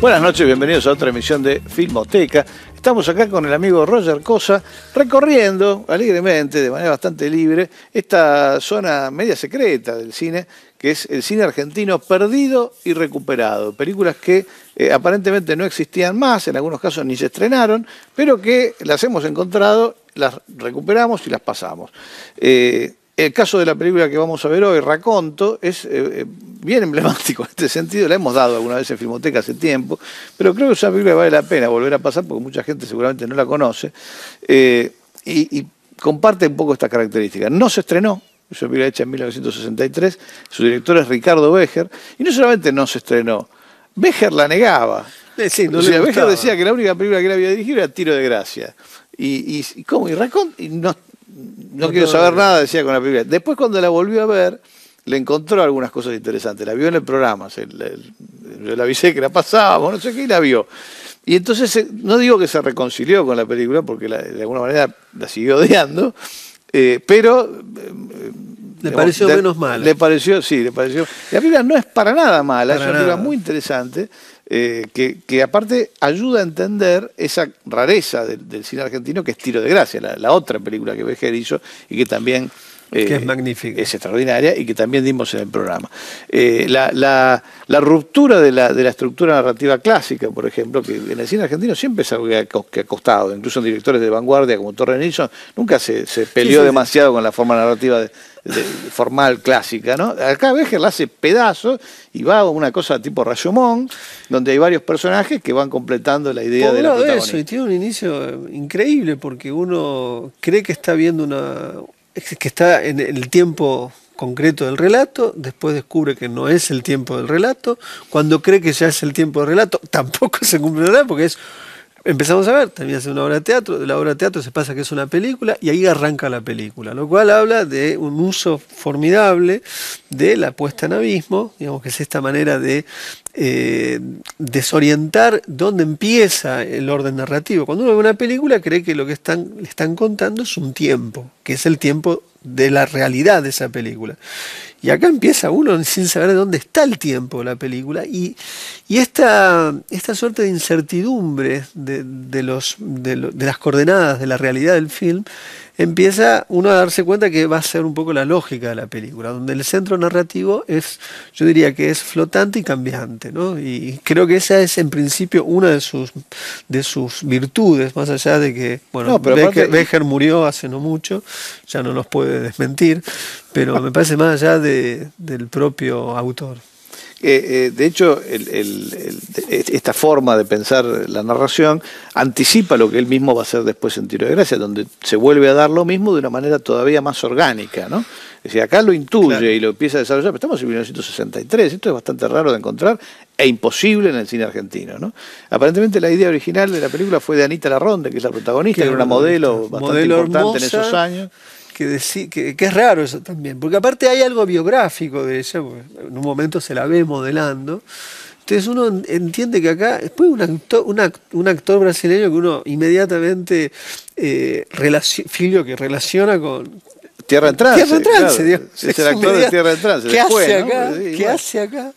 Buenas noches, bienvenidos a otra emisión de Filmoteca. Estamos acá con el amigo Roger Cosa, recorriendo alegremente, de manera bastante libre, esta zona media secreta del cine, que es el cine argentino perdido y recuperado. Películas que eh, aparentemente no existían más, en algunos casos ni se estrenaron, pero que las hemos encontrado, las recuperamos y las pasamos. Eh, el caso de la película que vamos a ver hoy, Raconto, es eh, eh, bien emblemático en este sentido. La hemos dado alguna vez en Filmoteca hace tiempo, pero creo que esa película vale la pena volver a pasar porque mucha gente seguramente no la conoce. Eh, y, comparte un poco esta característica No se estrenó, esa película hecha en 1963, su director es Ricardo Bejer, y no solamente no se estrenó, Becher la negaba. Sí, decía que la única película que él había dirigido era Tiro de Gracia. Y, cómo y, Raconto y no, no, quiero saber nada, decía con la película. Después cuando la volvió a ver, le encontró algunas cosas interesantes. La vio en el programa, se, le, avisé que la pasábamos, no sé qué, y la vio. Y entonces, eh, no digo que se reconcilió con la película, porque de alguna manera la siguió odiando, eh, pero... Eh, le pareció menos mala. Le pareció, sí, le pareció... La película no es para nada mala, es una película muy interesante, eh, que, aparte ayuda a entender esa rareza del, cine argentino que es Tiro de Gracia, la, otra película que Vejer hizo y que también que eh, es magnífica. Es extraordinaria y que también dimos en el programa. Eh, la, ruptura de la, de la estructura narrativa clásica, por ejemplo, que en el cine argentino siempre se algo que ha costado, incluso en directores de vanguardia como Torre Nilsson, nunca se, se peleó demasiado con la forma narrativa formal clásica, ¿no? Acá que la hace pedazos y va a una cosa tipo Rayomón, donde hay varios personajes que van completando la idea de la eso, y tiene un inicio increíble porque uno cree que está viendo una, que está en el tiempo concreto del relato, después descubre que no es el tiempo del relato, cuando cree que ya es el tiempo del relato, tampoco se cumple nada porque es empezamos a ver, también hace una obra de teatro, de la obra de teatro se pasa que es una película y ahí arranca la película, lo cual habla de un uso formidable de la puesta en abismo, digamos que es esta manera de eh, desorientar dónde empieza el orden narrativo. Cuando uno ve una película cree que lo que le están contando es un tiempo, que es el tiempo de la realidad de esa película. Y acá empieza uno sin saber de dónde está el tiempo la película. Y, esta, suerte de incertidumbre de, los, de, las coordenadas de la realidad del film, empieza uno a darse cuenta que va a ser un poco la lógica de la película, donde el centro narrativo es, yo diría que es flotante y cambiante. ¿no? Y creo que esa es en principio una de sus, de sus virtudes, más allá de que, bueno, murió hace no mucho, ya no nos puede desmentir, pero me parece más allá de, del propio autor. Eh, eh, de hecho, e-, esta forma de pensar la narración anticipa lo que él mismo va a hacer después en Tiro de Gracia, donde se vuelve a dar lo mismo de una manera todavía más orgánica. ¿no? Es decir, acá lo intuye y lo empieza a desarrollar, pero estamos en 1963, esto es bastante raro de encontrar e imposible en el cine argentino. ¿no? Aparentemente la idea original de la película fue de Anita Larronde, que es la protagonista, que era una modelo bastante importante en esos años que, que, es raro eso también, porque aparte hay algo biográfico de ella, en un momento se la ve modelando, entonces uno entiende que acá, después un actor, un brasileño que uno inmediatamente eh, que relaciona con... Tierra en trance. Tierra Es, el actor de Tierra en trance. ¿Qué hace acá? ¿Qué hace acá?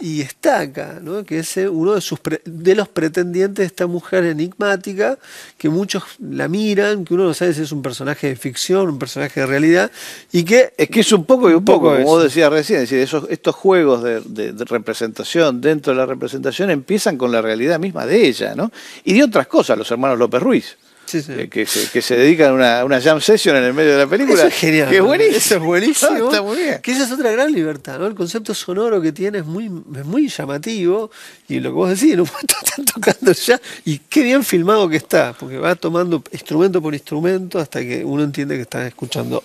y estaca, ¿no? que es eh, uno de, sus de los pretendientes de esta mujer enigmática, que muchos la miran, que uno no sabe si es un personaje de ficción, un personaje de realidad, y que... Es que es un poco y un, poco, como vos decías recién, decir, esos, estos juegos de, de, representación dentro de la representación empiezan con la realidad misma de ella, ¿no? y de otras cosas, los hermanos López Ruiz. Eh, que, se, dedican a una, jam session en el medio de la película. Eso es genial. Que Eso es buenísimo. Que esa es otra gran libertad, ¿no? El concepto sonoro que tiene es muy, es muy llamativo y lo que vos decís, en un momento están tocando ya y qué bien filmado que está, porque va tomando instrumento por instrumento hasta que uno entiende que están escuchando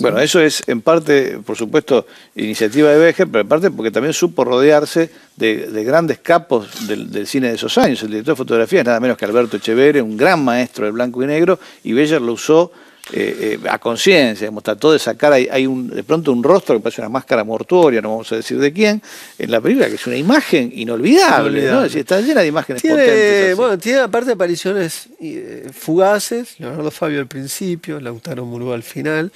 bueno, eso es en parte, por supuesto, iniciativa de Béjer, pero en parte porque también supo rodearse de, grandes capos del, cine de esos años. El director de fotografía es nada menos que Alberto Echeverre, un gran maestro del blanco y negro, y Béjer lo usó eh, eh, a conciencia, hemos tratado de sacar, hay, de pronto un rostro que parece una máscara mortuoria, no vamos a decir de quién, en la película, que es una imagen inolvidable, está llena de imágenes tiene, potentes. Bueno, tiene aparte apariciones eh, fugaces, Leonardo Fabio al principio, Lautaro Murúa al final,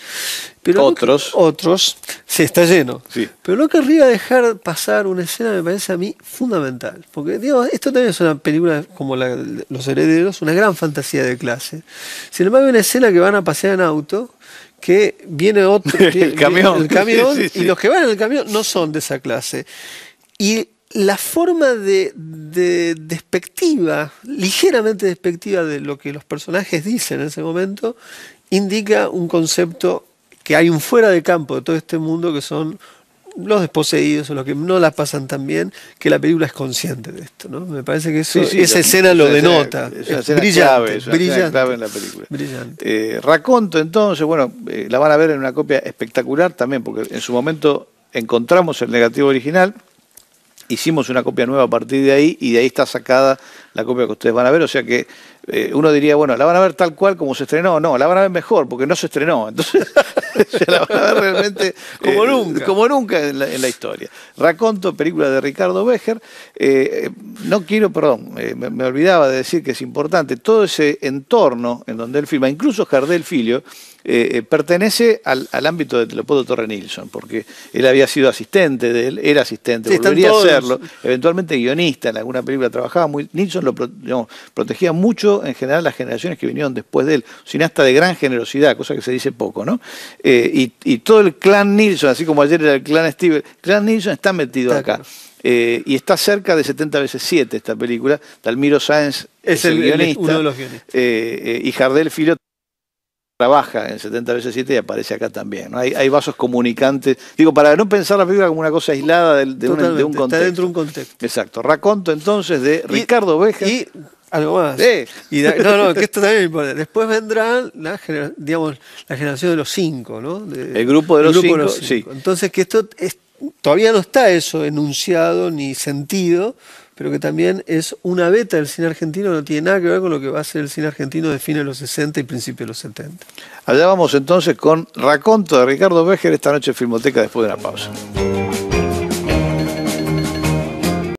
pero otros. otros, se sí, está lleno. pero Pero que arriba dejar pasar una escena, me parece a mí fundamental, porque digo, esto también es una película como la, Los Herederos, una gran fantasía de clase. Sin embargo, hay una escena que van a pasar sean auto que viene otro. el camión. y los que van en el camión no son de esa clase. Y la forma de, de, despectiva, ligeramente despectiva de lo que los personajes dicen en ese momento, indica un concepto que hay un fuera de campo de todo este mundo que son los desposeídos o los que no la pasan tan bien, que la película es consciente de esto, ¿no? Me parece que eso, esa escena lo denota. brillante, en la película. Brillante. Eh, raconto, entonces, bueno, eh, la van a ver en una copia espectacular también, porque en su momento encontramos el negativo original, hicimos una copia nueva a partir de ahí y de ahí está sacada la copia que ustedes van a ver. O sea que eh, uno diría, bueno, la van a ver tal cual como se estrenó. No, la van a ver mejor porque no se estrenó. Entonces se la a realmente eh, como nunca, en, la, historia. Raconto, película de Ricardo Becher. Eh, eh, no quiero, perdón, me, olvidaba de decir que es importante, todo ese entorno en donde él filma, incluso Jardel Filio, pertenece al, ámbito de Leopoldo Torre Nilsson, porque él había sido asistente de él, era asistente, volvería serlo, eventualmente guionista en alguna película trabajaba muy. Nilsson lo protegía mucho en general las generaciones que vinieron después de él, hasta de gran generosidad, cosa que se dice poco, ¿no? Eh, y, todo el clan Nilsson, así como ayer era el clan Steve, clan Nilsson está metido acá. Eh, y está cerca de 70 veces 7 esta película. Dalmiro Sáenz es, el, guionista. Uno de los guionistas. Eh, y Jardel Filo trabaja en 70 veces 7 y aparece acá también. Hay, vasos comunicantes. Digo, para no pensar la película como una cosa aislada de, un, contexto. Está dentro de un contexto. Exacto. Raconto entonces de Ricardo Veja algo no, no, que esto también Después vendrán la, digamos, la generación de los cinco, ¿no? el grupo de los, cinco, Entonces, que esto todavía no está eso enunciado ni sentido, pero que también es una beta del cine argentino, no tiene nada que ver con lo que va a ser el cine argentino de fines de los 60 y principios de los 70. Allá vamos entonces con Raconto de Ricardo Béjer esta noche en Filmoteca después de la pausa.